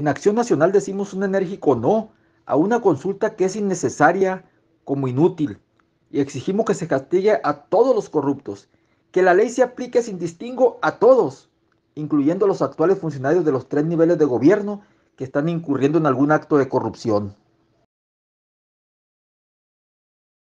En Acción Nacional decimos un enérgico no a una consulta que es innecesaria como inútil y exigimos que se castigue a todos los corruptos, que la ley se aplique sin distingo a todos, incluyendo a los actuales funcionarios de los tres niveles de gobierno que están incurriendo en algún acto de corrupción.